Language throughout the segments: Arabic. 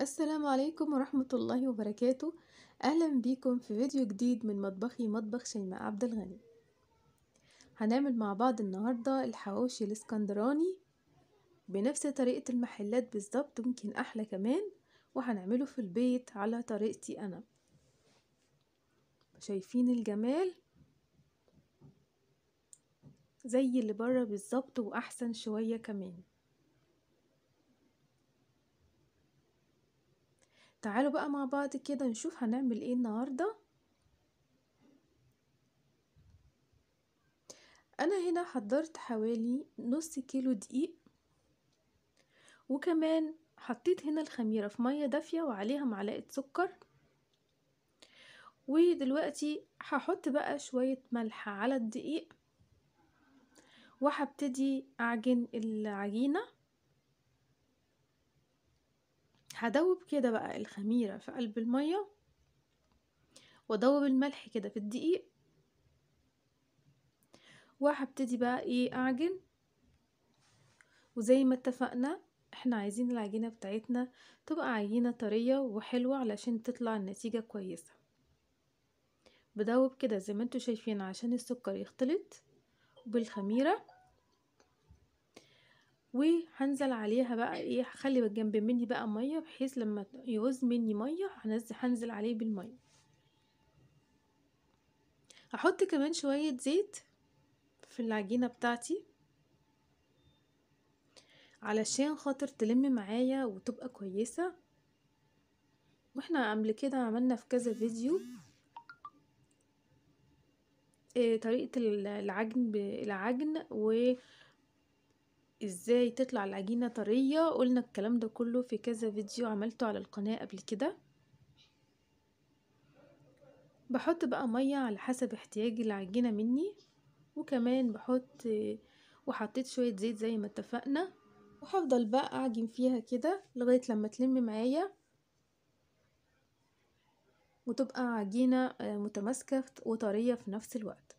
السلام عليكم ورحمة الله وبركاته أهلا بيكم في فيديو جديد من مطبخي مطبخ شيماء عبد الغني هنعمل مع بعض النهاردة الحواوشي الاسكندراني بنفس طريقة المحلات بالظبط ممكن أحلى كمان وهنعمله في البيت على طريقتي أنا شايفين الجمال زي اللي بره بالظبط وأحسن شوية كمان تعالوا بقى مع بعض كده نشوف هنعمل ايه النهاردة انا هنا حضرت حوالي نص كيلو دقيق وكمان حطيت هنا الخميرة في مية دافية وعليها معلقة سكر ودلوقتي هحط بقى شوية ملح على الدقيق وهبتدي اعجن العجينة هدوب كده بقى الخميرة في قلب المية وادوب الملح كده في الدقيق وهبتدي بقى ايه اعجن وزي ما اتفقنا احنا عايزين العجينة بتاعتنا تبقى عجينة طرية وحلوة علشان تطلع النتيجة كويسة بدوب كده زي ما انتم شايفين عشان السكر يختلط بالخميرة وهنزل عليها بقى ايه هخلي جنب مني بقى ميه بحيث لما يعوز مني ميه هنزل هنزل عليه بالميه هحط كمان شويه زيت في العجينه بتاعتي علشان خاطر تلم معايا وتبقى كويسه واحنا قبل كده عملنا في كذا فيديو آه، طريقه العجن العجن و ازاي تطلع العجينة طرية قلنا الكلام ده كله في كذا فيديو عملته على القناة قبل كده بحط بقى مية على حسب احتياج العجينة مني وكمان بحط وحطيت شوية زيت زي ما اتفقنا وهفضل بقى اعجن فيها كده لغاية لما تلم معايا وتبقى عجينة آه، متماسكة وطرية في نفس الوقت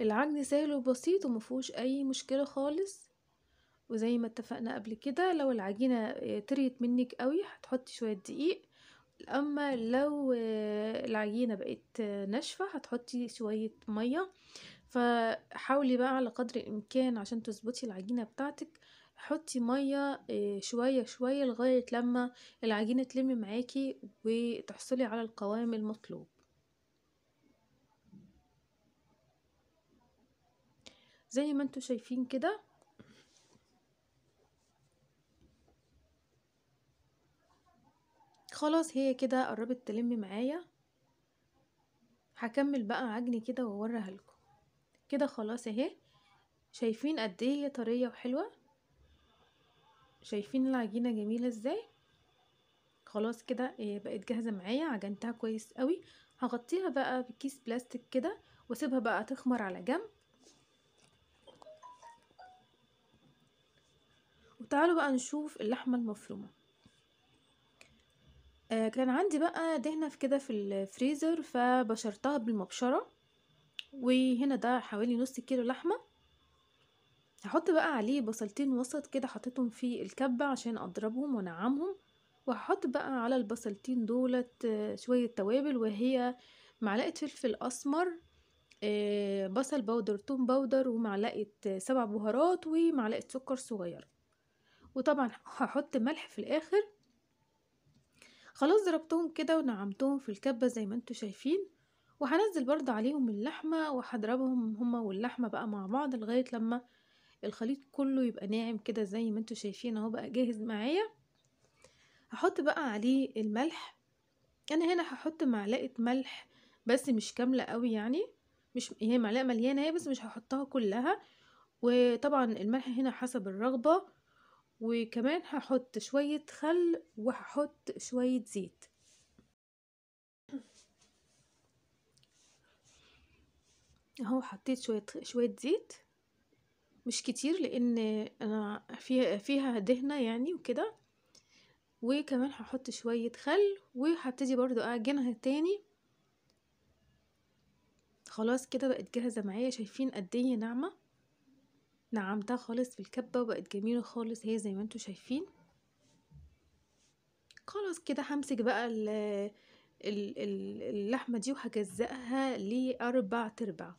العجن سهل وبسيط ومفهوش اي مشكلة خالص وزي ما اتفقنا قبل كده لو العجينة آه، طريت منك قوي هتحطي شوية دقيق اما لو آه، العجينة بقت آه، ناشفة هتحطي شوية مية فحاولي بقى على قدر الامكان عشان تظبطي العجينة بتاعتك حطي مية شوية شوية لغاية لما العجينة تلم معاكي وتحصلي على القوام المطلوب زي ما انتم شايفين كده خلاص هي كده قربت تلم معايا هكمل بقى عجني كده واوريها لكم كده خلاص اهي شايفين قد ايه هي طريه وحلوه شايفين العجينه جميله ازاي خلاص كده ايه، بقت جاهزه معايا عجنتها كويس قوي هغطيها بقى بكيس بلاستيك كده واسيبها بقى تخمر على جنب تعالوا بقى نشوف اللحمة المفرومة آه كان عندي بقى دهنة في كده في الفريزر فبشرتها بالمبشرة وهنا ده حوالي نص كيلو لحمة هحط بقى عليه بصلتين وسط كده حطيتهم في الكبة عشان اضربهم وانعمهم وهحط بقى على البصلتين دولت آه، شوية توابل وهي معلقة فلفل اسمر آه، بصل بودر توم بودر ومعلقة سبع بهارات ومعلقة سكر صغيرة وطبعا هحط ملح في الاخر خلاص ضربتهم كده ونعمتهم في الكبة زي ما انتوا شايفين وهنزل برضو عليهم اللحمة وهضربهم هما واللحمة بقى مع بعض لغاية لما الخليط كله يبقى ناعم كده زي ما انتوا شايفين اهو بقى جاهز معايا هحط بقى عليه الملح انا هنا هحط معلقة ملح بس مش كاملة قوي يعني مش هي معلقة مليانة هي بس مش هحطها كلها وطبعا الملح هنا حسب الرغبة وكمان هحط شوية خل وهحط شوية زيت اهو حطيت شوية شوية زيت مش كتير لان انا فيها فيها دهنة يعني وكده وكمان هحط شوية خل وهبتدي برضو اعجنها تاني خلاص كده بقت جاهزة معايا شايفين قد ايه ناعمة نعمتها خالص في الكبة وبقت جميلة خالص هي زي ما انتوا شايفين خلاص كده همسك بقى اللحمة دي وهجزقها لأربع تربع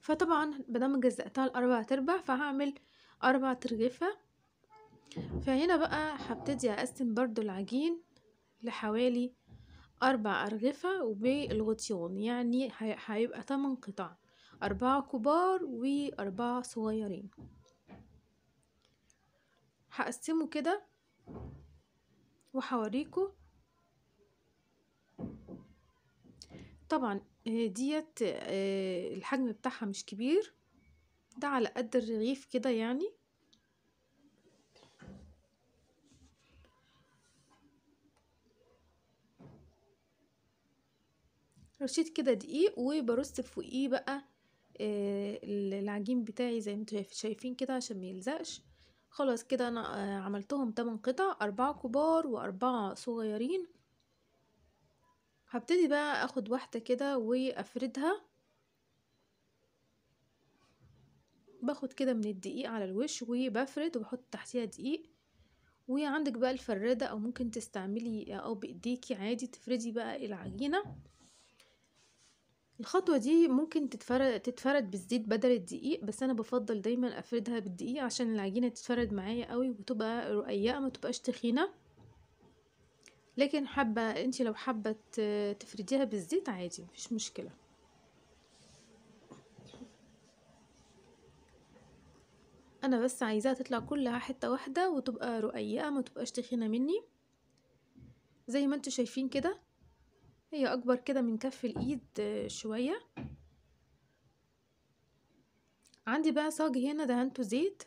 فطبعا ما جزقتها لأربع تربع فهعمل أربع ترغيفة فهنا بقى هبتدي أقسم برضو العجين لحوالي أربع أرغفة وبالغطيان يعني هيبقى تمن قطع أربعة كبار وأربعة صغيرين هقسمه كده وحوريكو طبعا آه، ديت آه، الحجم بتاعها مش كبير ده على قد الرغيف كده يعني رشيت كده دقيق وبرص فوقيه بقى آه، العجين بتاعي زي ما انتوا شايفين كده عشان ميلزقش خلاص كده انا آه، عملتهم 8 قطع أربعة كبار وأربعة صغيرين هبتدي بقى اخد واحدة كده وافردها باخد كده من الدقيق على الوش وبفرد وبحط تحتيها دقيق وعندك بقى الفرادة او ممكن تستعملي او بايديكي عادي تفردي بقى العجينة الخطوة دي ممكن تتفر تتفرد بالزيت بدل الدقيق بس أنا بفضل دايمًا أفردها بالدقيق عشان العجينة تتفرد معايا أوي وتبقى رقيّقة ما تبقاش تخينة، لكن حابة أنتِ لو حابة ت تفرديها بالزيت عادي مفيش مشكلة. أنا بس عايزاها تطلع كلها حتّة واحدة وتبقى رقيّقة ما تبقاش تخينة منّي، زي ما انتوا شايفين كده. هي اكبر كده من كف الايد شوية عندي بقى صاج هنا دهنته زيت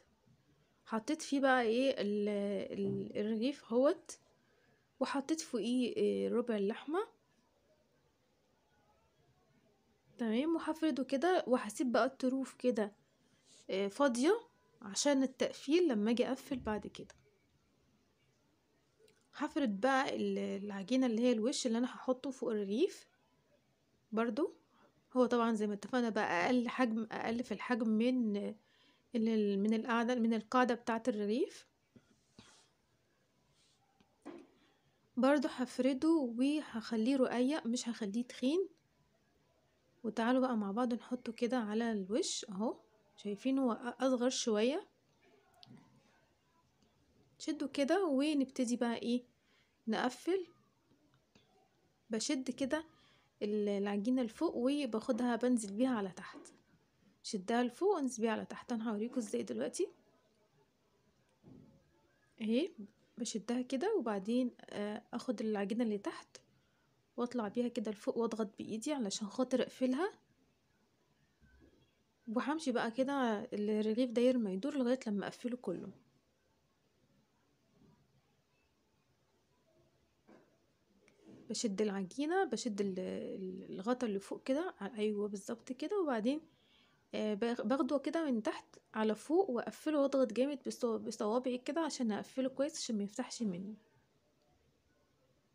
حطيت فيه بقى ايه الرغيف هوت وحطيت فوقيه إيه ربع اللحمة تمام وهفرده كده وهسيب بقى الطروف كده آه، فاضية عشان التقفيل لما اجي اقفل بعد كده هفرد بقى العجينة اللي هي الوش اللي انا هحطه فوق الرغيف برضو هو طبعا زي ما اتفقنا بقى اقل حجم اقل في الحجم من من القاعدة من القاعدة بتاعة الرغيف برضو هفرده وهخليه رقيق مش هخليه تخين وتعالوا بقى مع بعض نحطه كده على الوش اهو شايفين هو اصغر شوية شدوا كده ونبتدي بقى ايه نقفل بشد كده العجينة لفوق وباخدها بنزل بيها على تحت شدها لفوق وانزل بيها على تحت انا هوريكم ازاي دلوقتي اهي بشدها كده وبعدين آه، اخد العجينة اللي تحت واطلع بيها كده لفوق واضغط بايدي علشان خاطر اقفلها وهمشي بقى كده الرغيف داير ما يدور لغاية لما اقفله كله بشد العجينة بشد الغطا اللي فوق كده آه، ايوه بالظبط كده وبعدين آه، باخده كده من تحت على فوق واقفله واضغط جامد بصوابعي كده عشان اقفله كويس عشان ما يفتحش مني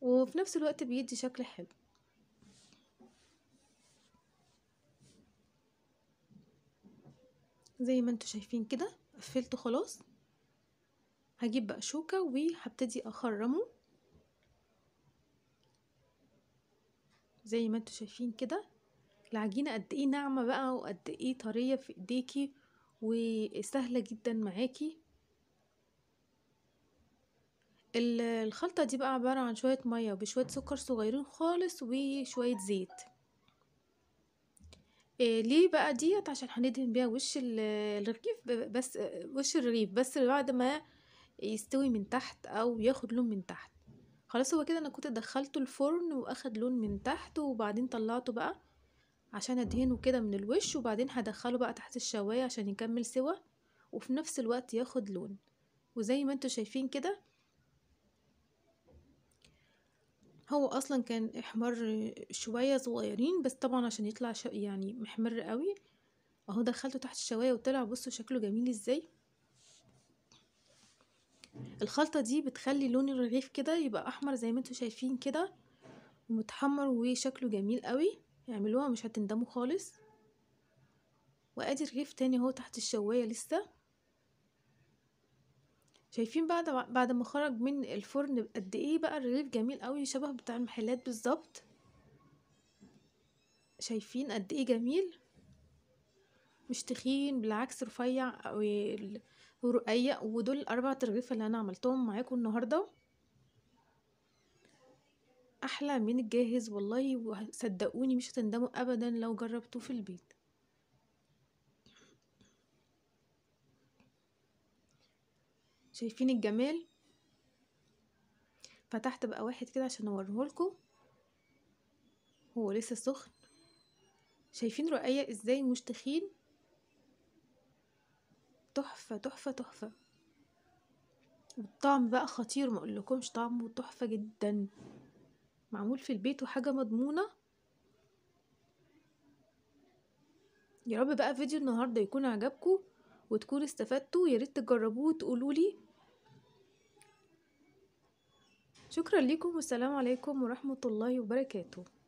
وفي نفس الوقت بيدي شكل حلو زي ما انتوا شايفين كده قفلته خلاص هجيب بقى شوكة وهبتدي اخرمه زي ما انتوا شايفين كده العجينة قد ايه ناعمة بقى وقد ايه طرية في ايديكي وسهلة جدا معاكي الخلطة دي بقى عبارة عن شوية مية وبشوية سكر صغيرين خالص وشوية زيت إيه ليه بقى ديت عشان هندهن بيها وش الرغيف بس وش الرغيف بس بعد ما يستوي من تحت او ياخد لون من تحت خلاص هو كده انا كنت دخلته الفرن واخد لون من تحت وبعدين طلعته بقى عشان ادهنه كده من الوش وبعدين هدخله بقى تحت الشواية عشان يكمل سوا وفي نفس الوقت ياخد لون وزي ما انتوا شايفين كده هو اصلا كان احمر شوية صغيرين بس طبعا عشان يطلع يعني محمر قوي اهو دخلته تحت الشواية وطلع بصوا شكله جميل ازاي الخلطة دي بتخلي لون الرغيف كده يبقى احمر زي ما انتوا شايفين كده ومتحمر وشكله جميل قوي اعملوها مش هتندموا خالص وادي رغيف تاني اهو تحت الشواية لسه شايفين بعد بعد ما خرج من الفرن قد ايه بقى الرغيف جميل قوي شبه بتاع المحلات بالظبط شايفين قد ايه جميل مش تخين بالعكس رفيع ورؤية ودول الأربع ترغيف اللي أنا عملتهم معاكم النهاردة أحلى من الجاهز والله وصدقوني مش هتندموا أبدا لو جربتوه في البيت شايفين الجمال فتحت بقى واحد كده عشان لكم هو لسه سخن شايفين رؤية ازاي مش تخين تحفة تحفة تحفة والطعم بقى خطير ما اقولكمش طعمه تحفة جدا معمول في البيت وحاجة مضمونة يا رب بقى فيديو النهاردة يكون عجبكم وتكونوا استفدتوا يا ريت تجربوه وتقولوا لي شكرا ليكم والسلام عليكم ورحمة الله وبركاته